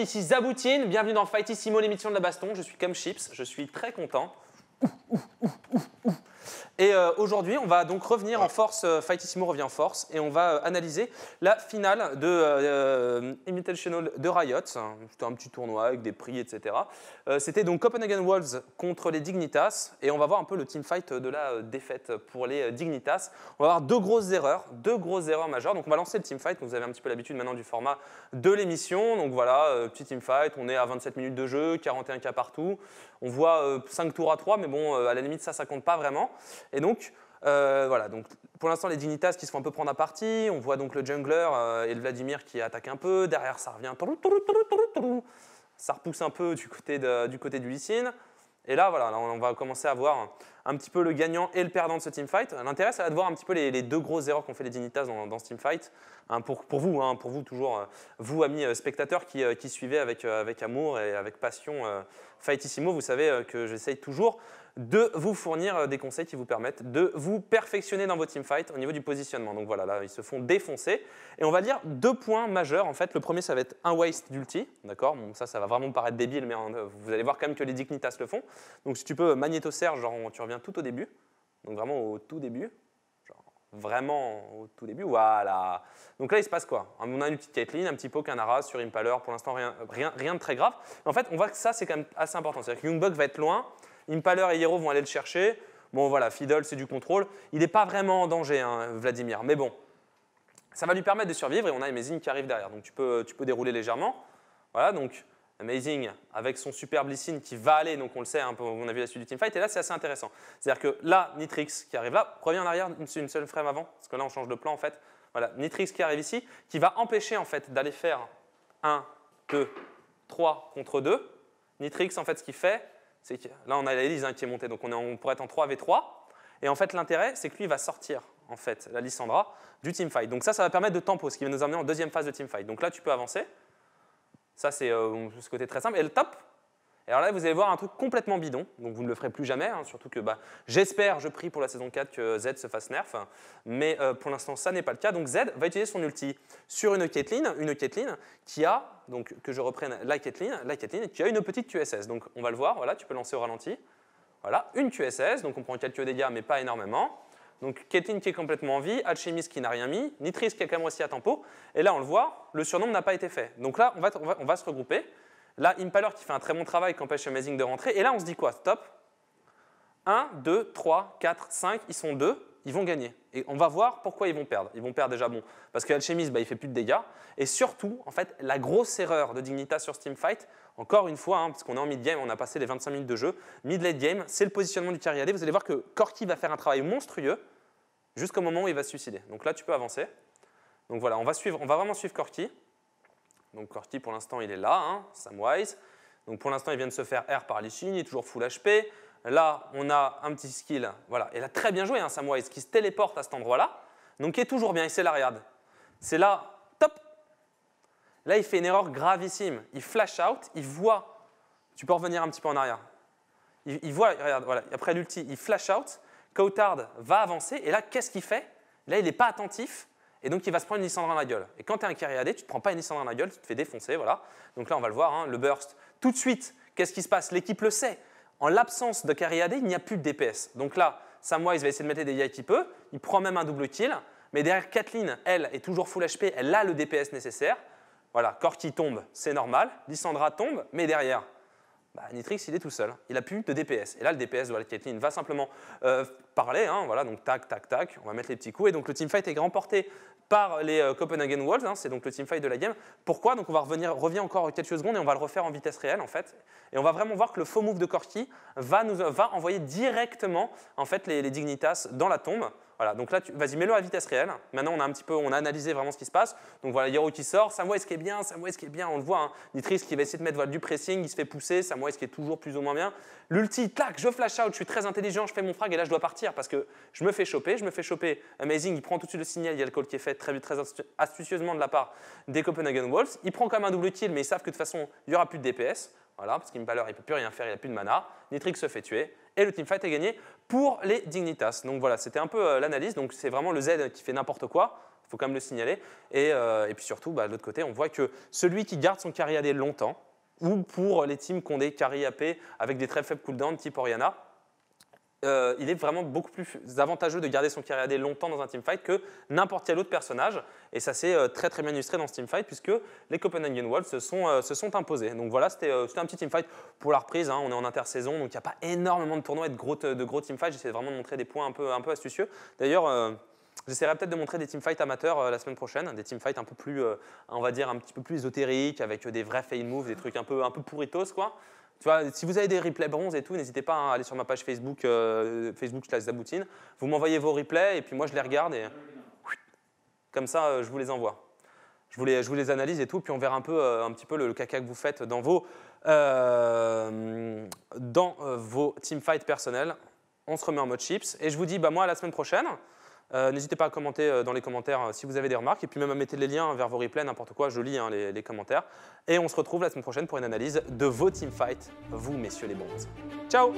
ici Zaboutine, bienvenue dans Fighty Simo, l'émission de la baston. Je suis comme Chips, je suis très content. Et euh, aujourd'hui, on va donc revenir en force, euh, Fightissimo revient en force, et on va euh, analyser la finale de Invitational de Riot. C'était un petit tournoi avec des prix, etc. C'était donc Copenhagen Wolves contre les Dignitas, et on va voir un peu le teamfight de la défaite pour les Dignitas. On va avoir deux grosses erreurs, deux grosses erreurs majeures. Donc on va lancer le teamfight, vous avez un petit peu l'habitude maintenant du format de l'émission. Donc voilà, petit teamfight, on est à 27 minutes de jeu, 41 cas partout. On voit 5 tours à 3, mais bon, à la limite, ça, ça compte pas vraiment. Et donc, euh, voilà, donc pour l'instant, les Dignitas qui se font un peu prendre à partie. On voit donc le jungler euh, et le Vladimir qui attaquent un peu. Derrière, ça revient. Ça repousse un peu du côté, du, côté du Lee Et là, voilà, on va commencer à voir un petit peu le gagnant et le perdant de ce teamfight. L'intérêt, ça va de voir un petit peu les, deux grosses erreurs qu'ont fait les Dignitas dans, dans ce teamfight. Hein, pour, vous, hein, pour vous toujours, euh, vous, amis spectateurs qui, qui suivez avec, avec amour et avec passion Fightissimo, vous savez que j'essaye toujours de vous fournir euh, des conseils qui vous permettent de vous perfectionner dans vos teamfights au niveau du positionnement. Donc voilà, là, ils se font défoncer. Et on va dire deux points majeurs. En fait, le premier, ça va être un waste d'ulti. D'accord bon, Ça, ça va vraiment paraître débile, mais hein, vous allez voir quand même que les Dignitas le font. Donc si tu peux, Magneto serre genre, tu reviens tout au début. Donc vraiment au tout début vraiment au tout début. Voilà. Donc là, il se passe quoi On a une petite Caitlyn, un petit peu un Aras sur Impaler. Pour l'instant, rien, rien, rien, de très grave. En fait, on voit que ça, c'est quand même assez important. C'est-à-dire que Youngbug va être loin. Impaler et Hero vont aller le chercher. Bon, voilà, Fiddle, c'est du contrôle. Il n'est pas vraiment en danger, hein, Vladimir, mais bon. Ça va lui permettre de survivre et on a Amazing qui arrive derrière. Donc tu peux, tu peux dérouler légèrement. Voilà, donc Amazing avec son super Lysine qui va aller, donc on le sait, hein, on a vu la suite du teamfight, et là c'est assez intéressant. C'est-à-dire que là, Nitrix qui arrive là, revient en arrière une, une seule frame avant, parce que là on change de plan en fait. Voilà, Nitrix qui arrive ici, qui va empêcher en fait d'aller faire 1, 2, 3 contre 2. Nitrix en fait ce qu'il fait, là, on a l'hélice hein, qui est montée, donc on, est, on pourrait être en 3v3. Et en fait, l'intérêt, c'est que lui va sortir, en fait, la Lissandra, du teamfight. Donc ça, ça va permettre de tempo, ce qui va nous amener en deuxième phase de teamfight. Donc là, tu peux avancer. Ça, c'est euh, ce côté très simple. Et le top, alors là, vous allez voir un truc complètement bidon, donc vous ne le ferez plus jamais, hein, surtout que bah, j'espère, je prie pour la saison 4 que Z se fasse nerf, mais euh, pour l'instant, ça n'est pas le cas. Donc Z va utiliser son ulti sur une Caitlyn, une Caitlyn qui a, donc que je reprenne la Caitlyn, la qui a une petite QSS. Donc on va le voir, voilà, tu peux lancer au ralenti. Voilà, une QSS, donc on prend quelques dégâts, mais pas énormément. Donc Caitlyn qui est complètement en vie, Alchemist qui n'a rien mis, Nitris qui est quand même aussi à tempo. Et là, on le voit, le surnom n'a pas été fait. Donc là, on va se regrouper. Là, Impaler qui fait un très bon travail, qui empêche Amazing de rentrer. Et là, on se dit quoi Stop. 1, 2, 3, 4, 5, ils sont deux. ils vont gagner. Et on va voir pourquoi ils vont perdre. Ils vont perdre déjà, bon, parce que il bah, il fait plus de dégâts. Et surtout, en fait, la grosse erreur de Dignita sur Steam Fight, encore une fois, hein, parce qu'on est en mid-game, on a passé les 25 minutes de jeu, mid-late game, c'est le positionnement du AD. Vous allez voir que Corky va faire un travail monstrueux jusqu'au moment où il va se suicider. Donc là, tu peux avancer. Donc voilà, on va, suivre, on va vraiment suivre Corky. Donc Corti, pour l'instant il est là, hein, Samwise. Donc pour l'instant il vient de se faire R par signes, il est toujours full HP. Là on a un petit skill, voilà, il a très bien joué hein, Samwise qui se téléporte à cet endroit-là. Donc il est toujours bien, il sait la regarde. C'est là, top Là il fait une erreur gravissime, il flash out, il voit, tu peux revenir un petit peu en arrière. Il, il voit, regarde, voilà, après l'ulti, il flash out, Cotard va avancer, et là qu'est-ce qu'il fait Là il n'est pas attentif, et donc il va se prendre une Lissandra dans la gueule. Et quand tu es un carry AD, tu ne te prends pas une Lissandra dans la gueule, tu te fais défoncer, voilà. Donc là, on va le voir, hein, le burst. Tout de suite, qu'est-ce qui se passe L'équipe le sait. En l'absence de carry AD, il n'y a plus de DPS. Donc là, Samwise va essayer de mettre des un qui peu, il prend même un double kill, mais derrière Kathleen, elle, est toujours full HP, elle a le DPS nécessaire. Voilà, Corky tombe, c'est normal, Lissandra tombe, mais derrière, Nitrix, bah, il est tout seul. Il a plus de DPS. Et là, le DPS de Caitlyn va simplement euh, parler. Hein, voilà, donc tac, tac, tac. On va mettre les petits coups. Et donc le teamfight est remporté par les euh, Copenhagen Wolves. Hein, c'est donc le teamfight de la game. Pourquoi Donc on va revenir revient encore quelques secondes et on va le refaire en vitesse réelle en fait. Et on va vraiment voir que le faux move de corky va, nous, va envoyer directement en fait les Dignitas dans la tombe. Voilà, donc là, tu... vas-y, mets-le à vitesse réelle. Maintenant, on a un petit peu, on a analysé vraiment ce qui se passe. Donc voilà, Yero qui sort, est-ce qui est bien, est-ce qui est bien, on le voit. Hein. Nitris qui va essayer de mettre du pressing, il se fait pousser, ça est-ce qui est toujours plus ou moins bien. L'ulti, tac, je flash out, je suis très intelligent, je fais mon frag et là, je dois partir parce que je me fais choper, je me fais choper. Amazing, il prend tout de suite le signal, il y a le call qui est fait très, très astucieusement de la part des Copenhagen Wolves. Il prend quand même un double kill, mais ils savent que de toute façon, il n'y aura plus de DPS. Voilà, parce qu'il il ne peut plus rien faire, il n'a plus de mana. Nitrix se fait tuer et le teamfight est gagné pour les Dignitas. Donc voilà, c'était un peu euh, l'analyse. Donc c'est vraiment le Z qui fait n'importe quoi. Il faut quand même le signaler. Et, euh, puis surtout, bah, de l'autre côté, on voit que celui qui garde son carry AD longtemps, ou pour les teams qui ont des carry avec des très faibles cooldowns type Oriana, euh, il est vraiment beaucoup plus avantageux de garder son carré longtemps dans un teamfight que n'importe quel autre personnage. Et ça s'est euh, très très bien illustré dans ce teamfight puisque les Copenhagen Wolves se sont, euh, imposés. Donc voilà, c'était un petit teamfight pour la reprise. Hein. on est en intersaison, donc il n'y a pas énormément de tournois et de gros, teamfights. J'essaie vraiment de montrer des points un peu, un peu astucieux. D'ailleurs, J'essaierai peut-être de montrer des teamfights amateurs la semaine prochaine, des teamfights un peu plus, on va dire, un petit peu plus ésotériques, avec des vrais fail moves, des trucs un peu, un peu pourritos, quoi. Tu vois, si vous avez des replays bronze et tout, n'hésitez pas à hein, aller sur ma page Facebook, euh, Facebook slash Zaboutine. Vous m'envoyez vos replays et puis moi je les regarde et comme ça euh, je vous les envoie. Je vous les, les analyse et tout, puis on verra un, peu, euh, un petit peu le, caca que vous faites dans vos, dans vos teamfights personnels. On se remet en mode chips et je vous dis bah, moi à la semaine prochaine. Euh, n'hésitez pas à commenter euh, dans les commentaires euh, si vous avez des remarques, et puis même à mettre les liens vers vos replays, n'importe quoi, je lis hein, les, commentaires. Et on se retrouve la semaine prochaine pour une analyse de vos teamfights, vous messieurs les bons. Ciao